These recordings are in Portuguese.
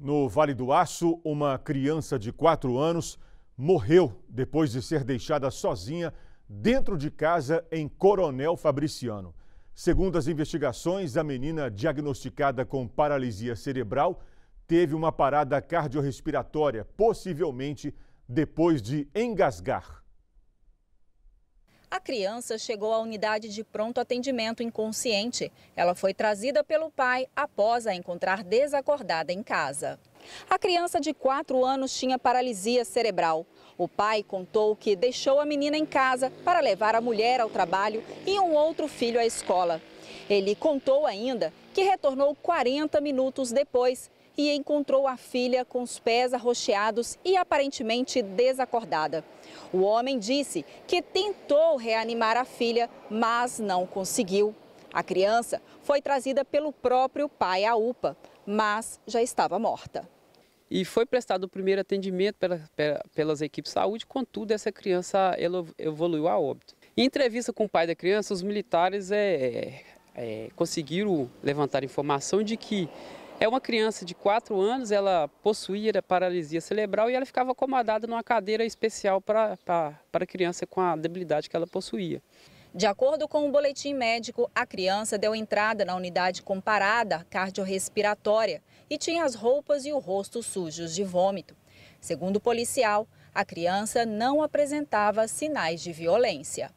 No Vale do Aço, uma criança de 4 anos morreu depois de ser deixada sozinha dentro de casa em Coronel Fabriciano. Segundo as investigações, a menina diagnosticada com paralisia cerebral teve uma parada cardiorrespiratória, possivelmente depois de engasgar. A criança chegou à unidade de pronto atendimento inconsciente. Ela foi trazida pelo pai após a encontrar desacordada em casa. A criança de 4 anos tinha paralisia cerebral. O pai contou que deixou a menina em casa para levar a mulher ao trabalho e um outro filho à escola. Ele contou ainda que retornou 40 minutos depois e encontrou a filha com os pés arroxeados e aparentemente desacordada. O homem disse que tentou reanimar a filha, mas não conseguiu. A criança foi trazida pelo próprio pai à UPA, mas já estava morta. E foi prestado o primeiro atendimento pela, pela, pelas equipes de saúde, contudo, essa criança evoluiu a óbito. Em entrevista com o pai da criança, os militares é, é, é conseguiram levantar informação de que é uma criança de 4 anos, ela possuía paralisia cerebral e ela ficava acomodada numa cadeira especial para a criança com a debilidade que ela possuía. De acordo com o boletim médico, a criança deu entrada na unidade comparada cardiorrespiratória e tinha as roupas e o rosto sujos de vômito. Segundo o policial, a criança não apresentava sinais de violência.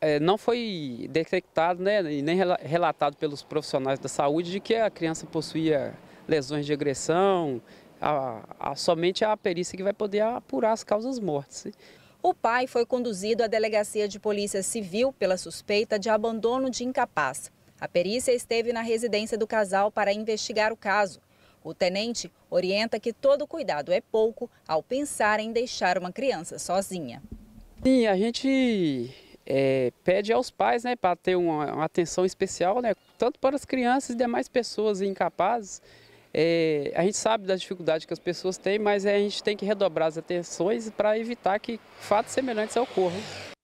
É, não foi detectado né, e nem relatado pelos profissionais da saúde de que a criança possuía lesões de agressão, a, a, somente a perícia que vai poder apurar as causas mortes. O pai foi conduzido à delegacia de polícia civil pela suspeita de abandono de incapaz. A perícia esteve na residência do casal para investigar o caso. O tenente orienta que todo cuidado é pouco ao pensar em deixar uma criança sozinha. Sim, a gente é, pede aos pais né, para ter uma, uma, atenção especial, né, tanto para as crianças e demais pessoas incapazes. É, a gente sabe da dificuldade que as pessoas têm, mas é, a gente tem que redobrar as atenções para evitar que fatos semelhantes ocorram.